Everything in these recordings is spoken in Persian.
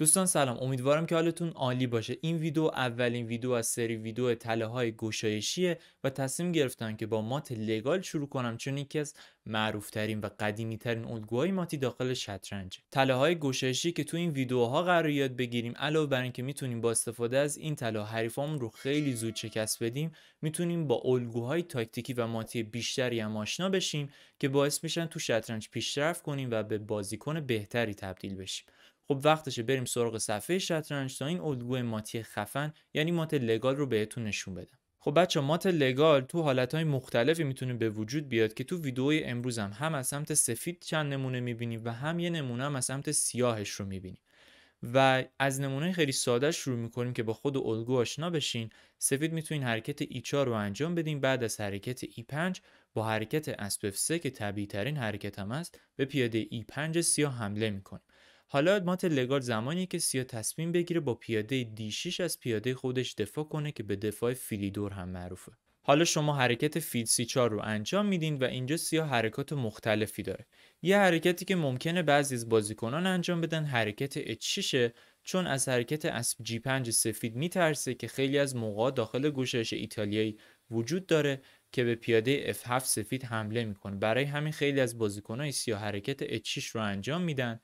دوستان سلام امیدوارم که حالتون عالی باشه این ویدیو اولین ویدیو از سری ویدیو تله های گشایشیه و تصمیم گرفتم که با مات لگال شروع کنم چون یکی از معروف ترین و قدیمی ترین الگوهای ماتی داخل شطرنج تله های گشایشی که تو این ویدیوها قرار یاد بگیریم علاوه بر اینکه میتونیم با استفاده از این طلا حریفامون رو خیلی زود شکست بدیم میتونیم با الگوهای تاکتیکی و ماتی بیشتری هم آشنا بشیم که باعث میشن تو شطرنج پیشرفت کنیم و به بازیکن بهتری تبدیل بشیم خب وقتشه بریم سراغ صفحه شطرنج تا این الگوی ماتی خفن یعنی مات لگال رو بهتون نشون بدم خب بچه مات لگال تو های مختلفی میتونه به وجود بیاد که تو ویدئوی امروز هم هم از سمت سفید چند نمونه میبینیم و هم یه نمونه هم از سمت سیاهش رو میبینیم و از نمونه خیلی ساده شروع میکنیم که با خود الگو آشنا بشین سفید میتونین حرکت E4 رو انجام بدیم بعد از حرکت E5 با حرکت اسب 3 که طبیعی ترین حرکت هم است به پیاده E5 سیاه حمله میکنیم حالا مات لگال زمانی که سیا تصمیم بگیره با پیاده دیشیش از پیاده خودش دفاع کنه که به دفاع فیلیدور هم معروفه حالا شما حرکت فیل سی 4 رو انجام میدین و اینجا سیا حرکات مختلفی داره یه حرکتی که ممکنه بعضی از بازیکنان انجام بدن حرکت اچیشه چون از حرکت اسب جی 5 سفید میترسه که خیلی از موقع داخل گوشش ایتالیایی وجود داره که به پیاده F7 سفید حمله میکنه برای همین خیلی از بازیکنان سیا حرکت h رو انجام میدن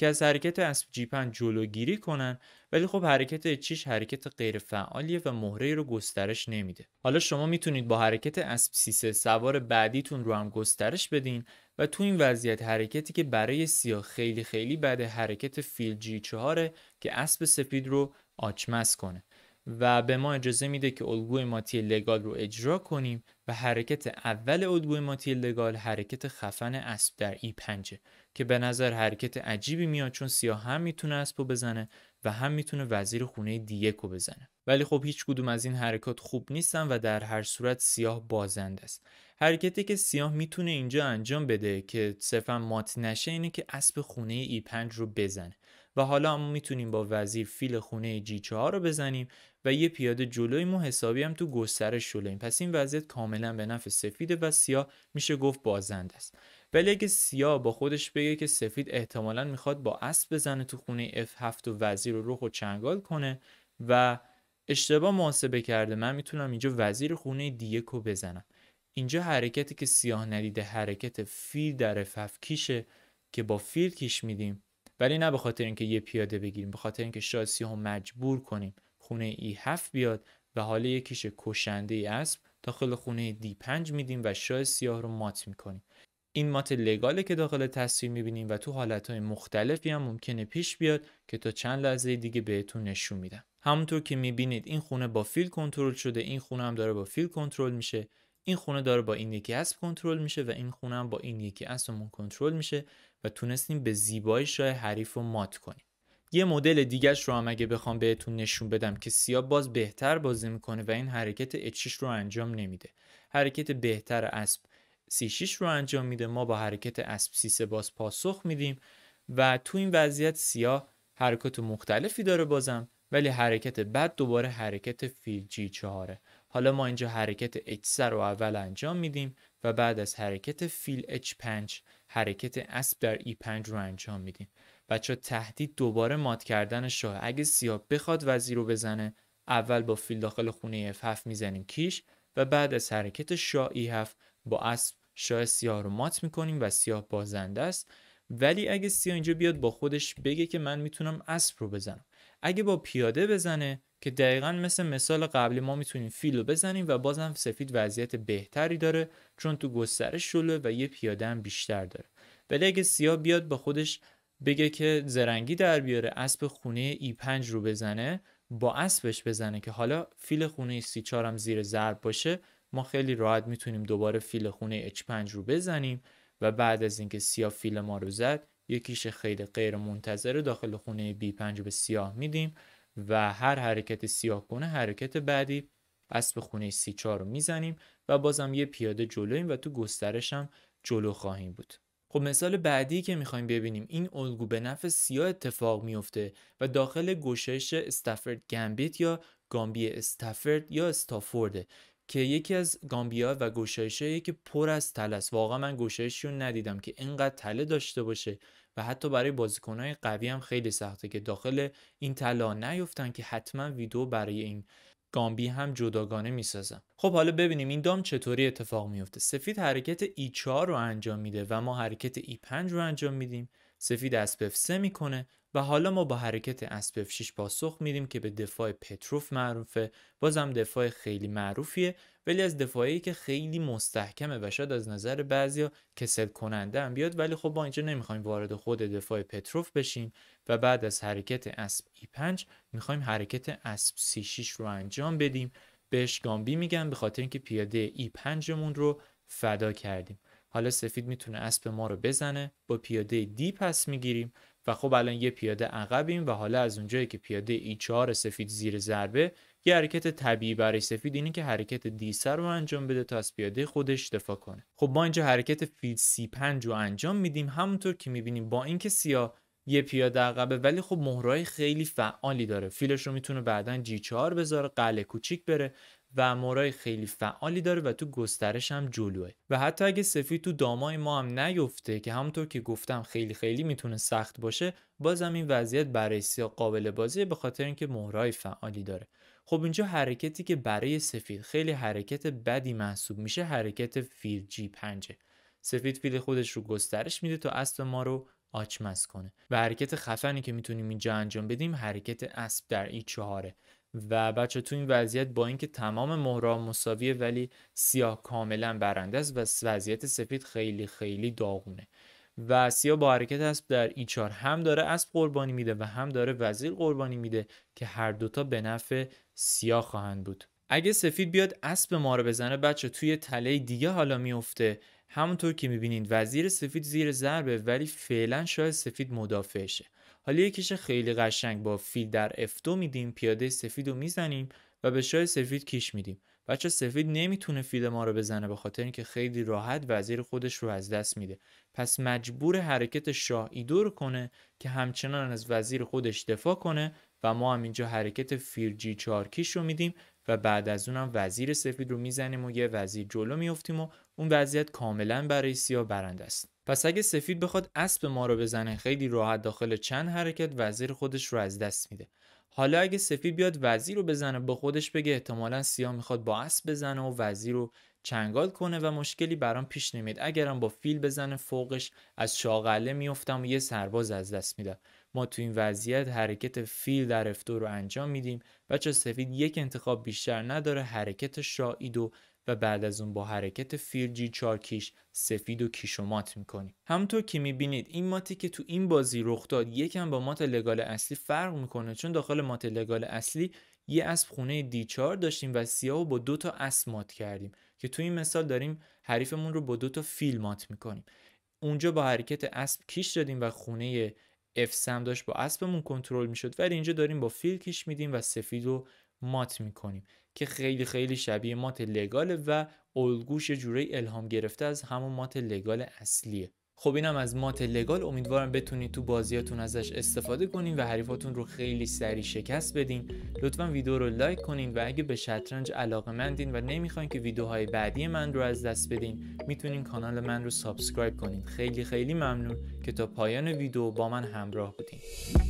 که از حرکت اسب 5 جلوگیری کنن ولی خب حرکت چیش حرکت غیر فعالیه و مهره رو گسترش نمیده حالا شما میتونید با حرکت اسب سیسه سوار بعدیتون رو هم گسترش بدین و تو این وضعیت حرکتی که برای سیاه خیلی خیلی بده حرکت فیل جی چهاره که اسب سپید رو آچمس کنه و به ما اجازه میده که الگوی ماتی لگال رو اجرا کنیم و حرکت اول الگوی ماتی لگال حرکت خفن اسب در ای 5 که به نظر حرکت عجیبی میاد چون سیاه هم میتونه اسب رو بزنه و هم میتونه وزیر خونه دیگه بزنه ولی خب هیچ کدوم از این حرکات خوب نیستن و در هر صورت سیاه بازنده است حرکتی که سیاه میتونه اینجا انجام بده که صرفا مات نشه اینه که اسب خونه ای 5 رو بزنه و حالا ما میتونیم با وزیر فیل خونه جی 4 رو بزنیم و یه پیاده جلوی مو حسابی هم تو گسترش شلویم پس این وضعیت کاملا به نفع سفیده و سیاه میشه گفت بازنده است ولی اگه سیاه با خودش بگه که سفید احتمالا میخواد با اسب بزنه تو خونه F7 و وزیر رو رخ و چنگال کنه و اشتباه محاسبه کرده من میتونم اینجا وزیر خونه دیگه کو بزنم اینجا حرکتی که سیاه ندیده حرکت فیل در فف کیشه که با فیل کیش میدیم ولی نه به خاطر اینکه یه پیاده بگیریم به خاطر اینکه شاید سیاه مجبور کنیم خونه ای 7 بیاد و حالا یه کیش کشنده ای اسب داخل خونه دی 5 میدیم و شاه سیاه رو مات میکنیم این مات لگاله که داخل تصویر میبینیم و تو حالتهای مختلفی هم ممکنه پیش بیاد که تا چند لحظه دیگه بهتون نشون میدم همونطور که میبینید این خونه با فیل کنترل شده این خونه هم داره با فیل کنترل میشه این خونه داره با این یکی اسب کنترل میشه و این خونه هم با این یکی اسبمون کنترل میشه و تونستیم به زیبایی شاه حریف رو مات کنیم یه مدل دیگهش رو هم اگه بخوام بهتون نشون بدم که سیاه باز بهتر بازی میکنه و این حرکت اچیش رو انجام نمیده حرکت بهتر اسب C6 رو انجام میده ما با حرکت اسب سیسه باز پاسخ میدیم و تو این وضعیت سیاه حرکت مختلفی داره بازم ولی حرکت بعد دوباره حرکت فیل جی چهاره حالا ما اینجا حرکت H3 رو اول انجام میدیم و بعد از حرکت فیل H5 حرکت اسب در E5 رو انجام میدیم بچه تهدید دوباره مات کردن شاه اگه سیاه بخواد وزیر رو بزنه اول با فیل داخل خونه F7 میزنیم کیش و بعد از حرکت شاه E7 با اسب شاه سیاه رو مات میکنیم و سیاه بازنده است ولی اگه سیاه اینجا بیاد با خودش بگه که من میتونم اسب رو بزنم اگه با پیاده بزنه که دقیقا مثل مثال قبلی ما میتونیم فیل رو بزنیم و بازم سفید وضعیت بهتری داره چون تو گسترش شلوه و یه پیاده هم بیشتر داره ولی اگه سیاه بیاد با خودش بگه که زرنگی در بیاره اسب خونه ای 5 رو بزنه با اسبش بزنه که حالا فیل خونه سی 4 هم زیر ضرب باشه ما خیلی راحت میتونیم دوباره فیل خونه H5 رو بزنیم و بعد از اینکه سیاه فیل ما رو زد یکیش خیلی غیر منتظره داخل خونه B5 به سیاه میدیم و هر حرکت سیاه کنه حرکت بعدی اسب خونه سی رو میزنیم و بازم یه پیاده جلویم و تو گسترش هم جلو خواهیم بود خب مثال بعدی که میخوایم ببینیم این الگو به نفع سیاه اتفاق میفته و داخل گوشش استفرد گمبیت یا گامبی استفرد یا استافورده که یکی از گامبیا و گشایشه که پر از تله است واقعا من گوشایشی رو ندیدم که اینقدر تله داشته باشه و حتی برای بازیکنهای قوی هم خیلی سخته که داخل این طلا نیفتن که حتما ویدیو برای این گامبی هم جداگانه میسازم خب حالا ببینیم این دام چطوری اتفاق میفته سفید حرکت ای 4 رو انجام میده و ما حرکت ای 5 رو انجام میدیم سفید اسب 3 میکنه و حالا ما با حرکت اسب F6 پاسخ میدیم که به دفاع پتروف معروفه بازم دفاع خیلی معروفیه ولی از دفاعی که خیلی مستحکمه و شاید از نظر بعضیا کسل کننده هم بیاد ولی خب با اینجا نمیخوایم وارد خود دفاع پتروف بشیم و بعد از حرکت اسب E5 میخوایم حرکت اسب C6 رو انجام بدیم بهش گامبی میگن به خاطر اینکه پیاده E5 مون رو فدا کردیم حالا سفید میتونه اسب ما رو بزنه با پیاده D پس میگیریم خب الان یه پیاده عقبیم و حالا از اونجایی که پیاده ای 4 سفید زیر ضربه یه حرکت طبیعی برای سفید اینه که حرکت دی سر رو انجام بده تا از پیاده خودش دفاع کنه خب ما اینجا حرکت فیل سی 5 رو انجام میدیم همونطور که میبینیم با اینکه سیاه یه پیاده عقبه ولی خب مهرای خیلی فعالی داره فیلش رو میتونه بعدا G4 بذاره قله کوچیک بره و مورای خیلی فعالی داره و تو گسترش هم جلوه و حتی اگه سفید تو دامای ما هم نیفته که همونطور که گفتم خیلی خیلی میتونه سخت باشه بازم این وضعیت برای سیاه قابل بازیه به خاطر اینکه مورای فعالی داره خب اینجا حرکتی که برای سفید خیلی حرکت بدی محسوب میشه حرکت فیل جی پنجه سفید فیل خودش رو گسترش میده تا اسب ما رو آچمز کنه و حرکت خفنی که میتونیم اینجا انجام بدیم حرکت اسب در ای چهاره و بچه تو این وضعیت با اینکه تمام مهرا مساویه ولی سیاه کاملا برنده است و وضعیت سفید خیلی خیلی داغونه و سیاه با حرکت اسب در ایچار هم داره اسب قربانی میده و هم داره وزیر قربانی میده که هر دوتا به نفع سیاه خواهند بود اگه سفید بیاد اسب ما رو بزنه بچه توی تله دیگه حالا میفته همونطور که میبینید وزیر سفید زیر ضربه ولی فعلا شاید سفید مدافعشه. حالا یه خیلی قشنگ با فیل در F2 میدیم پیاده سفید رو میزنیم و به شاه سفید کیش میدیم بچه سفید نمیتونه فیل ما رو بزنه به خاطر اینکه خیلی راحت وزیر خودش رو از دست میده پس مجبور حرکت شاه رو کنه که همچنان از وزیر خودش دفاع کنه و ما هم اینجا حرکت فیل جی کیش رو میدیم و بعد از اونم وزیر سفید رو میزنیم و یه وزیر جلو میفتیم و اون وضعیت کاملا برای سیا برند است پس اگه سفید بخواد اسب ما رو بزنه خیلی راحت داخل چند حرکت وزیر خودش رو از دست میده حالا اگه سفید بیاد وزیر رو بزنه با خودش بگه احتمالا سیاه میخواد با اسب بزنه و وزیر رو چنگال کنه و مشکلی برام پیش نمیاد اگرم با فیل بزنه فوقش از شاغله میفتم و یه سرباز از دست میدم ما تو این وضعیت حرکت فیل در افتو رو انجام میدیم بچه سفید یک انتخاب بیشتر نداره حرکت شاید و بعد از اون با حرکت فیرجی چارکیش سفید و کیش و مات میکنیم همونطور که میبینید این ماتی که تو این بازی رخ داد یکم با مات لگال اصلی فرق میکنه چون داخل مات لگال اصلی یه اسب خونه دی چار داشتیم و سیاه با دو تا اسب مات کردیم که تو این مثال داریم حریفمون رو با دو تا فیل مات میکنیم اونجا با حرکت اسب کیش دادیم و خونه F سم داشت با اسبمون کنترل میشد ولی اینجا داریم با فیل کیش میدیم و سفید مات میکنیم که خیلی خیلی شبیه مات لگاله و الگوش جوره الهام گرفته از همون مات لگال اصلیه خب اینم از مات لگال امیدوارم بتونید تو بازیاتون ازش استفاده کنین و حریفاتون رو خیلی سریع شکست بدین لطفا ویدیو رو لایک کنین و اگه به شطرنج علاقه مندین و نمیخواین که ویدیوهای بعدی من رو از دست بدین میتونین کانال من رو سابسکرایب کنین خیلی خیلی ممنون که تا پایان ویدیو با من همراه بودین